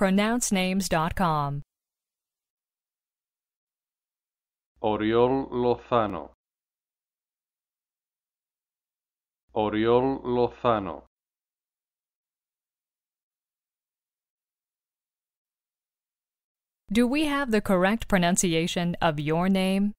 pronouncenames.com. Oriol Lozano. Oriol Lozano. Do we have the correct pronunciation of your name?